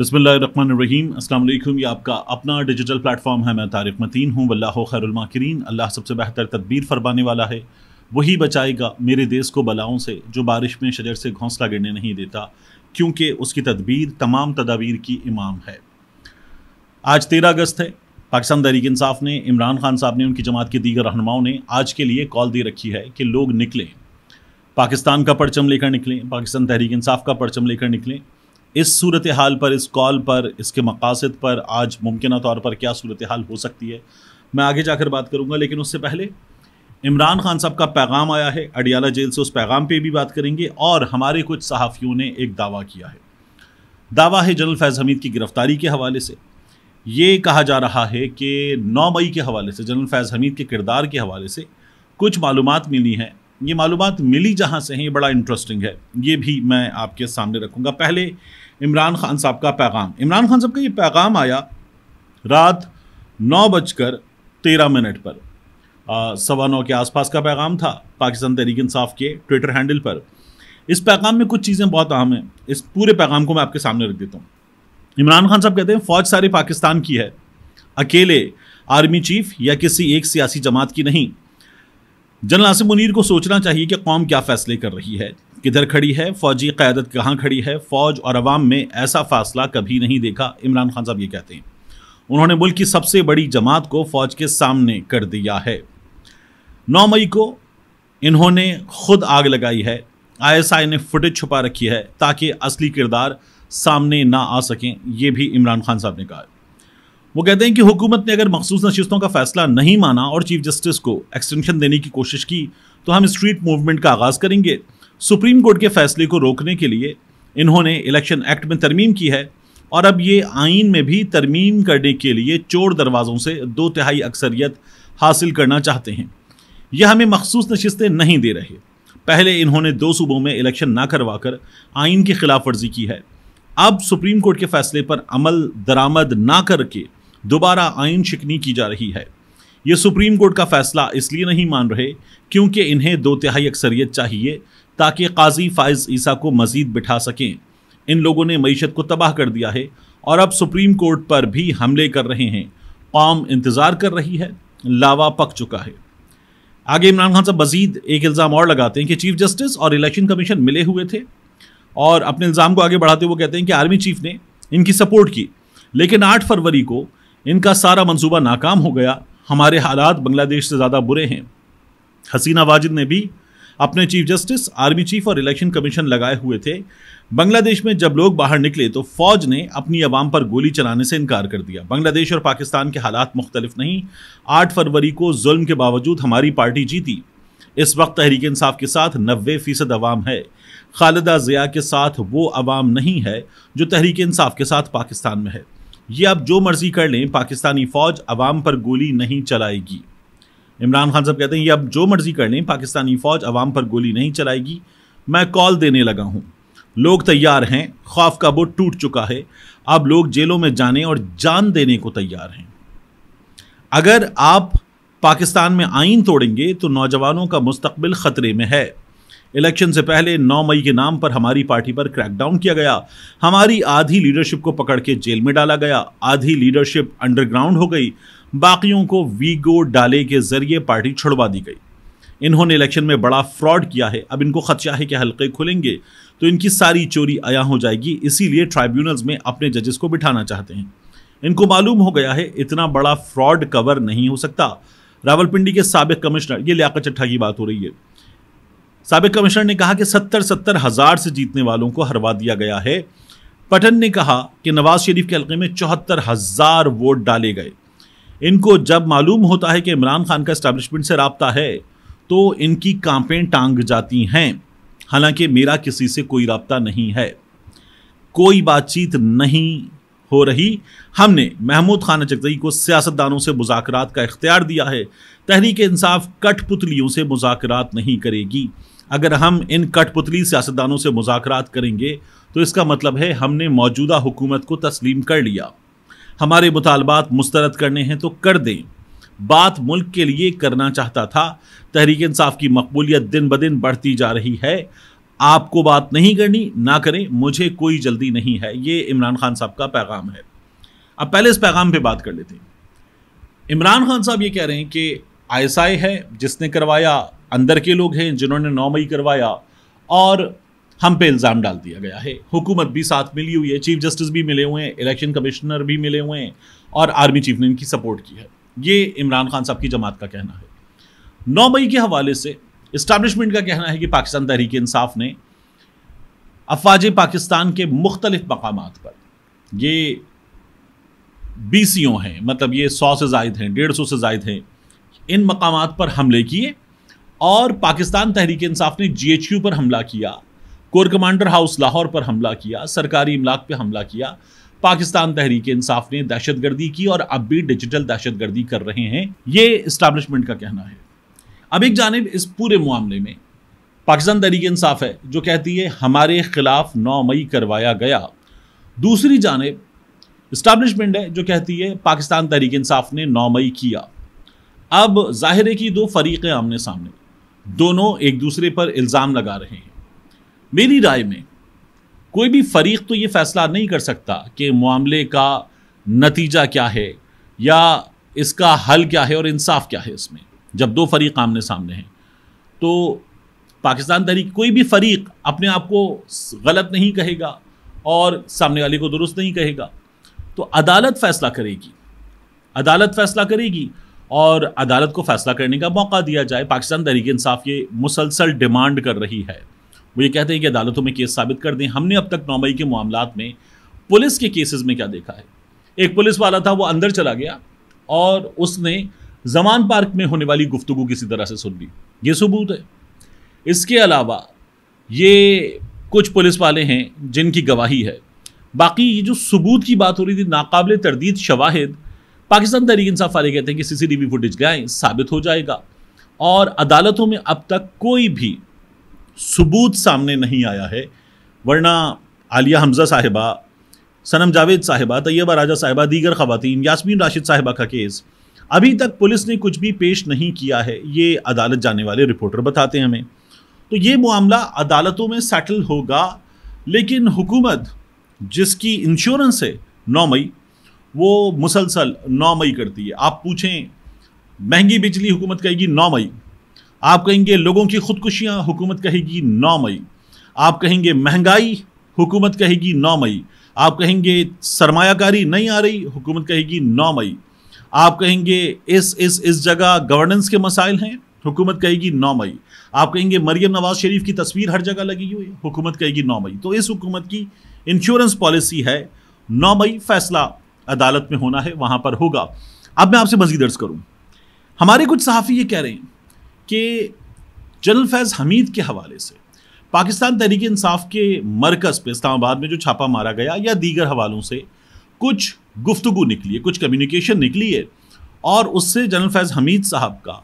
बसमीम अल्लाम ये आपका अपना डिजिटल प्लेटफॉर्म है मैं तारिक मतीन हूँ वल्ला खैरमाकरीन अल्लाह सबसे बेहतर तदबीर फरमाने वाला है वही बचाएगा मेरे देश को बलाओं से जो बारिश में शजर से घोंसला गिरने नहीं देता क्योंकि उसकी तदबीर तमाम तदाबीर की इमाम है आज तेरह अगस्त है पाकिस्तान तहरीक इंसाफ ने इमरान खान साहब ने उनकी जमात के दीगर रहनुमाओं ने आज के लिए कॉल दे रखी है कि लोग निकलें पाकिस्तान का परचम लेकर निकलें पाकिस्तान तहरीक इंसाफ का परचम लेकर निकलें इस सूरत हाल पर इस कॉल पर इसके मकासद पर आज मुमकिन तौर पर क्या सूरत हाल हो सकती है मैं आगे जाकर बात करूँगा लेकिन उससे पहले इमरान खान साहब का पैगाम आया है अडियाला जेल से उस पैगाम पे भी बात करेंगे और हमारे कुछ सहाफ़ियों ने एक दावा किया है दावा है जनरल फैज़ हमीद की गिरफ़्तारी के हवाले से ये कहा जा रहा है कि 9 मई के हवाले से जनरल फैज़ हमीद के किरदार के हवाले से कुछ मालूम मिली हैं ये मालूम मिली जहाँ से हैं ये बड़ा इंटरेस्टिंग है ये भी मैं आपके सामने रखूँगा पहले इमरान खान साहब का पैगाम इमरान खान साहब का ये पैगाम आया रात नौ बजकर तेरह मिनट पर सवा नौ के आसपास का पैगाम था पाकिस्तान तहरीक इंसाफ के ट्विटर हैंडल पर इस पैगाम में कुछ चीज़ें बहुत अहम हैं इस पूरे पैगाम को मैं आपके सामने रख देता हूँ इमरान खान साहब कहते हैं फ़ौज सारी पाकिस्तान की है अकेले आर्मी चीफ या किसी एक सियासी जमात की नहीं जनरल आसिम मुनीर को सोचना चाहिए कि कौम क्या फैसले कर रही है किधर खड़ी है फौजी क्यादत कहाँ खड़ी है फौज और अवाम में ऐसा फासला कभी नहीं देखा इमरान खान साहब ये कहते हैं उन्होंने मुल्क की सबसे बड़ी जमात को फौज के सामने कर दिया है नौ मई को इन्होंने खुद आग लगाई है आईएसआई ने फुटेज छुपा रखी है ताकि असली किरदार सामने ना आ सकें यह भी इमरान खान साहब ने कहा वो कहते हैं कि हुकूमत ने अगर मखसूस नशस्तों का फैसला नहीं माना और चीफ जस्टिस को एक्सटेंशन देने की कोशिश की तो हम स्ट्रीट मूवमेंट का आगाज़ करेंगे सुप्रीम कोर्ट के फैसले को रोकने के लिए इन्होंने इलेक्शन एक्ट में तरमीम की है और अब ये आइन में भी तरमीम करने के लिए चोर दरवाज़ों से दो तिहाई अक्सरियत हासिल करना चाहते हैं यह हमें मखसूस नशस्तें नहीं दे रहे पहले इन्होंने दो सूबों में इलेक्शन ना करवा कर आइन की खिलाफ वर्जी की है अब सुप्रीम कोर्ट के फैसले पर अमल दरामद ना करके दोबारा आइन शिकनी की जा रही है ये सुप्रीम कोर्ट का फैसला इसलिए नहीं मान रहे क्योंकि इन्हें दो तिहाई अक्सरियत चाहिए ताकि काजी फ़ायज़ ईसा को मजीद बिठा सकें इन लोगों ने मीशत को तबाह कर दिया है और अब सुप्रीम कोर्ट पर भी हमले कर रहे हैं कौम इंतज़ार कर रही है लावा पक चुका है आगे इमरान खान साहब मजीद एक इल्ज़ाम और लगाते हैं कि चीफ जस्टिस और इलेक्शन कमीशन मिले हुए थे और अपने इल्ज़ाम को आगे बढ़ाते हुए कहते हैं कि आर्मी चीफ ने इनकी सपोर्ट की लेकिन आठ फरवरी को इनका सारा मंसूबा नाकाम हो गया हमारे हालात बांग्लादेश से ज़्यादा बुरे हैं हसीना वाजिद ने भी अपने चीफ जस्टिस आर्मी चीफ और इलेक्शन कमीशन लगाए हुए थे बांग्लादेश में जब लोग बाहर निकले तो फौज ने अपनी आवाम पर गोली चलाने से इनकार कर दिया बांग्लादेश और पाकिस्तान के हालात मुख्तलिफ नहीं आठ फरवरी को जुल्म के बावजूद हमारी पार्टी जीती इस वक्त तहरीक इंसाफ के साथ नबे फीसद अवाम है खालिदा ज़िया के साथ वो अवाम नहीं है जो तहरीक इंसाफ के साथ पाकिस्तान में है ये आप जो मर्जी कर लें पाकिस्तानी फ़ौज अवाम पर गोली नहीं चलाएगी इमरान खान साहब कहते हैं ये अब जो मर्जी कर लें पाकिस्तानी फ़ौज अवाम पर गोली नहीं चलाएगी मैं कॉल देने लगा हूँ लोग तैयार हैं खौफ का बोट टूट चुका है अब लोग जेलों में जाने और जान देने को तैयार हैं अगर आप पाकिस्तान में आइन तोड़ेंगे तो नौजवानों का मुस्तबिल ख़तरे में है इलेक्शन से पहले 9 मई के नाम पर हमारी पार्टी पर क्रैकडाउन किया गया हमारी आधी लीडरशिप को पकड़ के जेल में डाला गया आधी लीडरशिप अंडरग्राउंड हो गई बाकियों को वीगो डाले के जरिए पार्टी छुड़वा दी गई इन्होंने इलेक्शन में बड़ा फ्रॉड किया है अब इनको खदशा है कि हल्के खुलेंगे तो इनकी सारी चोरी आया हो जाएगी इसीलिए ट्राइब्यूनल्स में अपने जजेस को बिठाना चाहते हैं इनको मालूम हो गया है इतना बड़ा फ्रॉड कवर नहीं हो सकता रावलपिंडी के सबक कमिश्नर ये लियाकत चट्ठा की बात हो रही है सबक कमिश्नर ने कहा कि सत्तर सत्तर हज़ार से जीतने वालों को हरवा दिया गया है पटन ने कहा कि नवाज शरीफ के हल्के में चौहत्तर हज़ार वोट डाले गए इनको जब मालूम होता है कि इमरान खान का इस्टबलिशमेंट से रबता है तो इनकी कांपें टांग जाती हैं हालांकि मेरा किसी से कोई रबता नहीं है कोई बातचीत नहीं हो रही हमने महमूद खान चकजई को सियासतदानों से मुजाकर का इख्तियार दिया है तहरीक इंसाफ कठपुतलियों से मुजाकर नहीं करेगी अगर हम इन कठपुतली सियासतदानों से मुजाकरात करेंगे तो इसका मतलब है हमने मौजूदा हुकूमत को तस्लीम कर लिया हमारे मुतालबात मुस्तरद करने हैं तो कर दें बात मुल्क के लिए करना चाहता था तहरीक इंसाफ की मकबूलियत दिन ब दिन बढ़ती जा रही है आपको बात नहीं करनी ना करें मुझे कोई जल्दी नहीं है ये इमरान खान साहब का पैगाम है अब पहले इस पैगाम पे बात कर लेते हैं इमरान खान साहब ये कह रहे हैं कि आईएसआई है जिसने करवाया अंदर के लोग हैं जिन्होंने नौ मई करवाया और हम पे इल्ज़ाम डाल दिया गया है हुकूमत भी साथ मिली हुई है चीफ जस्टिस भी मिले हुए हैं इलेक्शन कमिश्नर भी मिले हुए हैं और आर्मी चीफ ने इनकी सपोर्ट की है ये इमरान खान साहब की जमात का कहना है नौ मई के हवाले से इस्टबलिशमेंट का कहना है कि पाकिस्तान तहरीक इंसाफ ने अफवाज पाकिस्तान के मुख्तलिफ मकाम पर ये बी सी ओ हैं मतलब ये सौ से जायद हैं डेढ़ सौ से जायद हैं इन मकाम पर हमले किए और पाकिस्तान तहरीक इंसाफ ने जीएचक्यू पर हमला किया कोर कमांडर हाउस लाहौर पर हमला किया सरकारी इमलाक पर हमला किया पाकिस्तान तहरीक इंसाफ ने दहशत गर्दी की और अब भी डिजिटल दहशत गर्दी कर रहे हैं ये इस्टाब्लिशमेंट का कहना है अब एक जानब इस पूरे मामले में पाकिस्तान तहरीक इंसाफ है जो कहती है हमारे खिलाफ नौ मई करवाया गया दूसरी जानब इस्टबलिशमेंट है जो कहती है पाकिस्तान तहरीक इंसाफ ने नौ मई किया अब जाहिर है कि दो फरीक़ें आमने सामने दोनों एक दूसरे पर इल्ज़ाम लगा रहे हैं मेरी राय में कोई भी फरीक तो ये फ़ैसला नहीं कर सकता कि मामले का नतीजा क्या है या इसका हल क्या है और इंसाफ क्या है इसमें जब दो फरीक आमने सामने हैं तो पाकिस्तान तहरीक कोई भी फरीक अपने आप को गलत नहीं कहेगा और सामने वाले को दुरुस्त नहीं कहेगा तो अदालत फ़ैसला करेगी अदालत फ़ैसला करेगी और अदालत को फैसला करने का मौका दिया जाए पाकिस्तान तहरीक इंसाफ ये मुसलसल डिमांड कर रही है वो ये कहते हैं कि अदालतों में केस साबित कर दें हमने अब तक मई के मामला में पुलिस के केसेस में क्या देखा है एक पुलिस वाला था वो अंदर चला गया और उसने जमान पार्क में होने वाली गुफ्तु किसी तरह से सुन ली ये सबूत है इसके अलावा ये कुछ पुलिस वाले हैं जिनकी गवाही है बाकी ये जो सबूत की बात हो रही थी नाकबले तरदीद शवाहिद पाकिस्तान तहरीक इंसाफ वाले कहते हैं कि सीसीटीवी फुटेज गए साबित हो जाएगा और अदालतों में अब तक कोई भी सबूत सामने नहीं आया है वरना आलिया हमजा साहिबा सनम जावेद साहिबा तैयबा राजा साहिबा दीगर खवतिन यासमीन राशिद साहिबा का केस अभी तक पुलिस ने कुछ भी पेश नहीं किया है ये अदालत जाने वाले रिपोर्टर बताते हैं हमें तो ये मामला अदालतों में सेटल होगा लेकिन हुकूमत जिसकी इंश्योरेंस है नौ मई वो मुसलसल नौ मई करती है आप पूछें महंगी बिजली हुकूमत कहेगी नौ मई आप कहेंगे लोगों की खुदकुशियाँ हुकूमत कहेगी नौ मई आप कहेंगे महंगाई हुकूमत कहेगी नौ मई आप कहेंगे सरमायाकारी नहीं आ रही हुकूमत कहेगी नौ मई आप कहेंगे इस इस इस जगह गवर्नेंस के मसाइल हैं हुकूमत कहेगी नौ मई आप कहेंगे मरियम नवाज शरीफ की तस्वीर हर जगह लगी हुई हुकूमत कहेगी नौ मई तो इस हुकूमत की इंश्योरेंस पॉलिसी है नौ मई फैसला अदालत में होना है वहाँ पर होगा अब मैं आपसे मजीद दर्ज करूँ हमारे कुछ सहाफ़ी ये कह रहे हैं कि जनरल फैज़ हमीद के हवाले से पाकिस्तान तहरीक इंसाफ के मरकज़ पर इस्लामाबाद में जो छापा मारा गया या दीगर हवालों से कुछ गुफ्तु निकली है कुछ कम्युनिकेशन निकली है और उससे जनरल फैज़ हमीद साहब का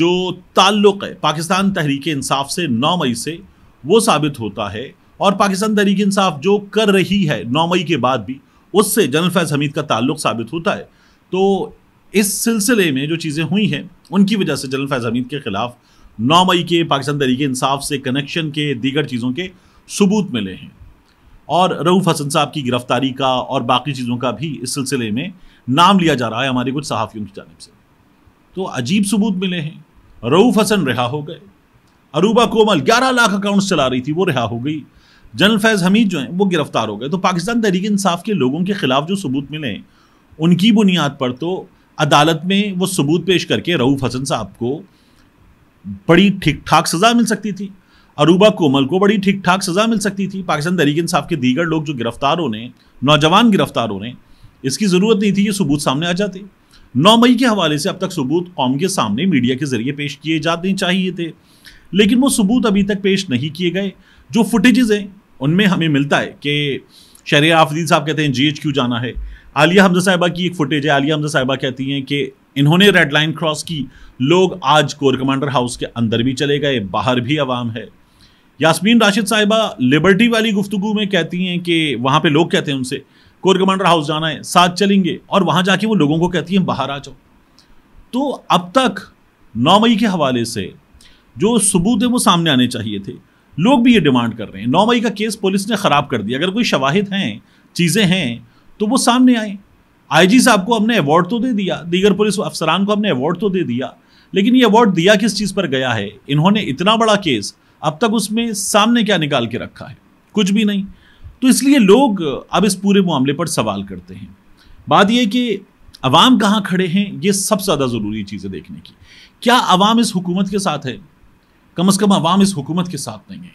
जो ताल्लुक़ है पाकिस्तान तहरीक इंसाफ से नौ मई से वो साबित होता है और पाकिस्तान तहरीक इंसाफ जो कर रही है नौ मई के बाद भी उससे जनरल फैज़ हमीद का ताल्लुक साबित होता है तो इस सिलसिले में जो चीज़ें हुई हैं उनकी वजह से जनरल फैज़ हमीद के ख़िलाफ़ नौ मई के पाकिस्तान तरीके इंसाफ से कनेक्शन के दीगर चीज़ों के सबूत मिले हैं और रऊफ़ हसन साहब की गिरफ्तारी का और बाकी चीज़ों का भी इस सिलसिले में नाम लिया जा रहा है हमारे कुछ सहाफ़ियों की जानब से तो अजीब सबूत मिले हैं रऊफ़ हसन रिहा हो गए अरूबा कोमल ग्यारह लाख अकाउंट्स चला रही थी वो रिहा हो गई जनरल फैज़ हमीद जो हैं वो गिरफ्तार हो गए तो पाकिस्तान तहरीक इंसाफ के लोगों के ख़िलाफ़ जो सबूत मिले उनकी बुनियाद पर तो अदालत में वो सबूत पेश करके रऊफ़ हसन साहब को बड़ी ठीक ठाक सज़ा मिल सकती थी अरूबा कोमल को बड़ी ठीक ठाक सज़ा मिल सकती थी पाकिस्तान तहरीक इंसाफ के दीगर लोग जो गिरफ्तार हो रहे हैं नौजवान गिरफ्तार हो रहे हैं इसकी ज़रूरत नहीं थी ये सबूत सामने आ जाते नौ मई के हवाले से अब तक सबूत कौम के सामने मीडिया के ज़रिए पेश किए जाने चाहिए थे लेकिन वो सबूत अभी तक पेश नहीं किए गए जो फुटेजेज़ हैं उनमें हमें मिलता है कि शरिया आफरीद साहब कहते हैं जी जाना है आलिया हमजा साहिबा की एक फुटेज है आलिया हमजा साहिबा कहती हैं कि इन्होंने रेड लाइन क्रॉस की लोग आज कोर कमांडर हाउस के अंदर भी चले गए बाहर भी आवाम है यासमीन राशिद साहिबा लिबर्टी वाली गुफ्तु में कहती हैं कि वहाँ पे लोग कहते हैं उनसे कोर कमांडर हाउस जाना है साथ चलेंगे और वहाँ जाके वो लोगों को कहती हैं बाहर आ जाओ तो अब तक नौ मई के हवाले से जो सबूत हैं वो सामने आने चाहिए थे लोग भी ये डिमांड कर रहे हैं नौ मई का केस पुलिस ने ख़राब कर दिया अगर कोई शवाहिद हैं चीज़ें हैं तो वो सामने आए आईजी साहब को हमने अवार्ड तो दे दिया दीगर पुलिस अफसरान को हमने अवार्ड तो दे दिया लेकिन ये अवार्ड दिया किस चीज़ पर गया है इन्होंने इतना बड़ा केस अब तक उसमें सामने क्या निकाल के रखा है कुछ भी नहीं तो इसलिए लोग अब इस पूरे मामले पर सवाल करते हैं बात यह कि अवाम कहाँ खड़े हैं ये सबसे ज़्यादा ज़रूरी चीज़ें देखने की क्या अवाम इस हुकूमत के साथ है कम अज़ कम आवाम इस हुकूमत के साथ नहीं है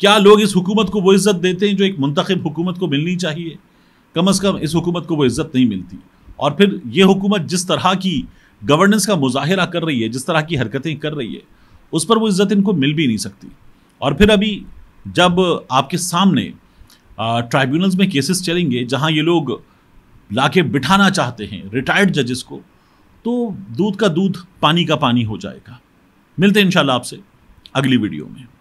क्या लोग इस हुकूमत को वो इज़्ज़त देते हैं जो एक मंतखब हुकूमत को मिलनी चाहिए कम अज़ कम इस हुकूमत को वो इज़्ज़त नहीं मिलती और फिर ये हुकूमत जिस तरह की गवर्नेंस का मुजाहरा कर रही है जिस तरह की हरकतें कर रही है उस पर वो इज़्ज़त इनको मिल भी नहीं सकती और फिर अभी जब आपके सामने ट्राइब्यूनल्स में केसेस चलेंगे जहाँ ये लोग ला के बिठाना चाहते हैं रिटायर्ड जजेस को तो दूध का दूध पानी का पानी हो जाएगा मिलते हैं इन आपसे अगली वीडियो में